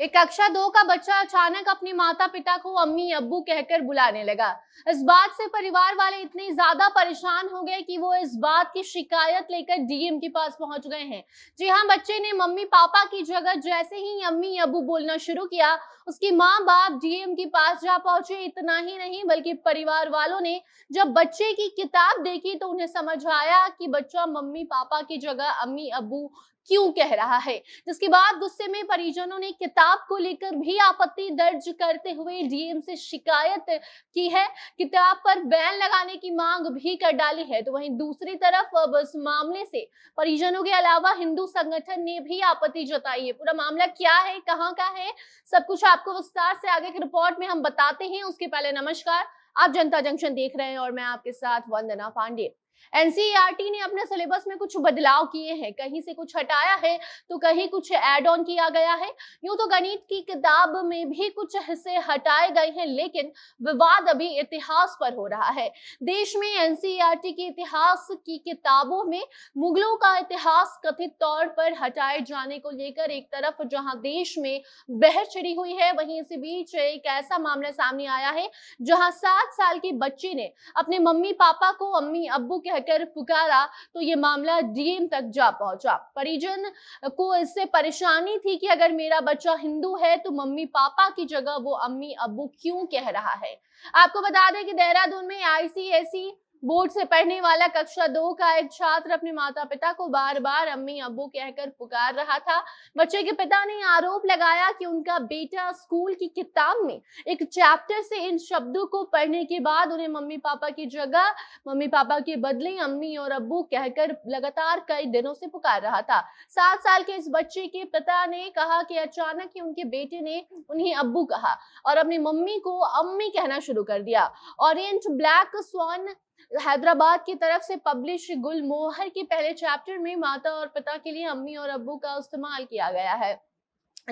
एक कक्षा दो का बच्चा अचानक अपने माता पिता को अम्मी अब्बू कहकर बुलाने लगा इस बात से परिवार वाले इतने ज्यादा परेशान हो गए कि वो इस बात की शिकायत लेकर डीएम के पास पहुंच गए हैं जी हाँ बच्चे ने मम्मी पापा की जगह जैसे ही अम्मी अब्बू बोलना शुरू किया उसकी माँ बाप डीएम के पास जा पहुंचे इतना ही नहीं बल्कि परिवार वालों ने जब बच्चे की किताब देखी तो उन्हें समझ आया कि बच्चा मम्मी पापा की जगह अम्मी अबू क्यों कह रहा है जिसके बाद गुस्से में परिजनों ने किताब किताब को लेकर भी आपत्ति दर्ज करते हुए डीएम से शिकायत की है किताब पर बैन लगाने की मांग भी कर डाली है तो वहीं दूसरी तरफ अब इस मामले से परिजनों के अलावा हिंदू संगठन ने भी आपत्ति जताई है पूरा मामला क्या है कहाँ का है सब कुछ आपको विस्तार से आगे की रिपोर्ट में हम बताते हैं उसके पहले नमस्कार आप जनता जंक्शन देख रहे हैं और मैं आपके साथ वंदना पांडे एनसीईआरटी ने अपने सिलेबस में कुछ बदलाव किए हैं कहीं से कुछ हटाया है तो कहीं कुछ एड ऑन किया गया है यूं तो गणित की किताब में भी कुछ हिस्से हटाए गए हैं लेकिन विवाद अभी इतिहास पर हो रहा है देश में एनसीईआरटी के इतिहास की किताबों में मुगलों का इतिहास कथित तौर पर हटाए जाने को लेकर एक तरफ जहां देश में बहर छिड़ी हुई है वहीं इसी बीच एक ऐसा मामला सामने आया है जहां सात साल की बच्चे ने अपने मम्मी पापा को अम्मी अबू कहकर पुकारा तो ये मामला डीएम तक जा पहुंचा परिजन को इससे परेशानी थी कि अगर मेरा बच्चा हिंदू है तो मम्मी पापा की जगह वो अम्मी अबू क्यों कह रहा है आपको बता दें कि देहरादून में आईसीएसई बोर्ड से पढ़ने वाला कक्षा दो का एक छात्र अपने माता पिता को बार बार अम्मी अबू कहकर पुकार रहा था बच्चे के पिता ने आरोप लगाया कि उनका बेटा स्कूल की किताब में एक चैप्टर से इन शब्दों को पढ़ने के बाद उन्हें मम्मी पापा की जगह मम्मी पापा के बदले अम्मी और अबू कहकर लगातार कई दिनों से पुकार रहा था सात साल के इस बच्चे के पिता ने कहा कि अचानक ही उनके बेटे ने उन्हें अबू कहा और अपनी मम्मी को अम्मी कहना शुरू कर दिया ऑरेंज ब्लैक स्वान हैदराबाद की तरफ से पब्लिश गुल मोहर के पहले चैप्टर में माता और पिता के लिए अम्मी और अबू का इस्तेमाल किया गया है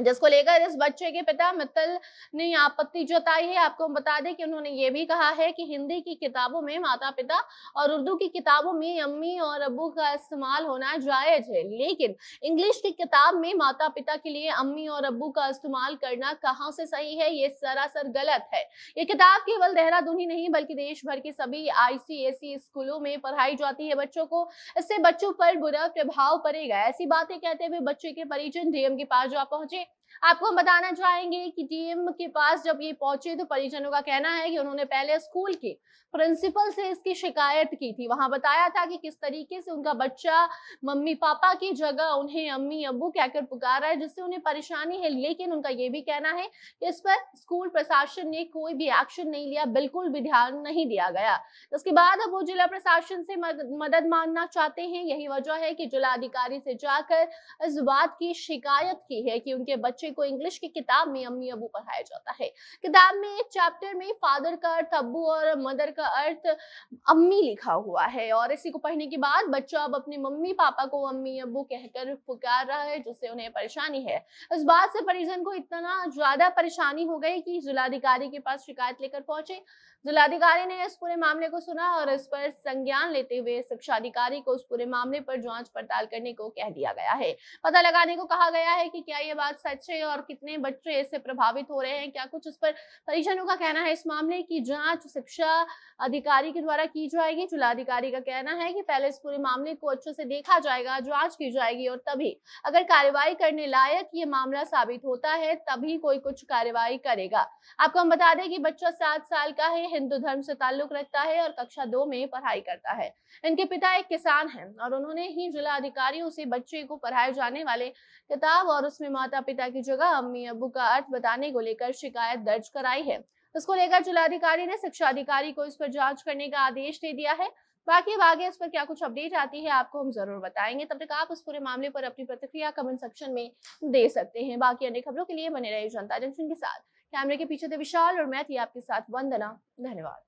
जिसको लेकर इस बच्चे के पिता मित्तल ने आपत्ति जताई है आपको हम बता दें कि उन्होंने ये भी कहा है कि हिंदी की किताबों में माता पिता और उर्दू की किताबों में अम्मी और अबू का इस्तेमाल होना जायज है लेकिन इंग्लिश की किताब में माता पिता के लिए अम्मी और अबू का इस्तेमाल करना कहाँ से सही है ये सरासर गलत है ये किताब केवल देहरादून ही नहीं बल्कि देश भर के सभी आई स्कूलों में पढ़ाई जाती है बच्चों को इससे बच्चों पर बुरा प्रभाव पड़ेगा ऐसी बातें कहते हुए बच्चे के परिजन डीएम के पास जा पहुंचे आपको हम बताना चाहेंगे कि डीएम के पास जब ये पहुंचे तो परिजनों का कहना है कि उन्होंने पहले स्कूल के प्रिंसिपल से इसकी शिकायत की थी वहां बताया था कि किस तरीके से उनका बच्चा मम्मी पापा की जगह उन्हें अम्मी अबू कहकर पुकारा है जिससे उन्हें परेशानी है लेकिन उनका ये भी कहना है कि इस पर स्कूल प्रशासन ने कोई भी एक्शन नहीं लिया बिल्कुल भी ध्यान नहीं दिया गया उसके बाद अब वो जिला प्रशासन से मदद मांगना चाहते हैं यही वजह है कि जिला अधिकारी से जाकर इस बात की शिकायत की है कि उनके के बच्चे को इंग्लिश की किताब में अम्मी अबू पढ़ाया जाता है किताब में एक चैप्टर में फादर का अर्थ अबू और मदर का अर्थ अम्मी लिखा हुआ है और इसी को पढ़ने के बाद बच्चा अब अपने मम्मी पापा को अम्मी अबू कहकर पुकार रहा है जिससे उन्हें परेशानी है इस बात से परिजन को इतना ज्यादा परेशानी हो गई कि जिलाधिकारी के पास शिकायत लेकर पहुंचे जिलाधिकारी ने इस पूरे मामले को सुना और इस पर संज्ञान लेते हुए शिक्षा अधिकारी को उस पूरे मामले पर जांच पड़ताल करने को कह दिया गया है पता लगाने को कहा गया है कि क्या ये बात सच है और कितने बच्चे इससे प्रभावित हो रहे हैं क्या कुछ उस पर परिजनों का कहना है इस मामले की जांच शिक्षा अधिकारी के द्वारा की जाएगी जिलाधिकारी का कहना है कि पहले इस पूरे मामले को अच्छे से देखा जाएगा जांच की जाएगी और तभी अगर कार्रवाई करने लायक ये मामला साबित होता है तभी कोई कुछ कार्रवाई करेगा आपको हम बता दें कि बच्चा सात साल का है हिंदू धर्म से ताल्लुक रखता है और कक्षा दो में पढ़ाई करता है इनके पिता एक किसान है और उन्होंने ही जिला अधिकारियों से बच्चे को पढ़ाए जाने वाले किताब और उसमें माता पिता की जगह अम्मी अबू का अर्थ बताने को लेकर शिकायत दर्ज कराई है इसको लेकर जिलाधिकारी ने शिक्षा अधिकारी को इस पर जांच करने का आदेश दे दिया है बाकी अब आगे इस पर क्या कुछ अपडेट आती है आपको हम जरूर बताएंगे तब तक आप इस पूरे मामले पर अपनी प्रतिक्रिया कमेंट सेक्शन में दे सकते हैं बाकी अन्य खबरों के लिए बने रहे जनता जंक्शन के साथ कैमरे के पीछे थे विशाल और मैं थी आपके साथ वंदना धन्यवाद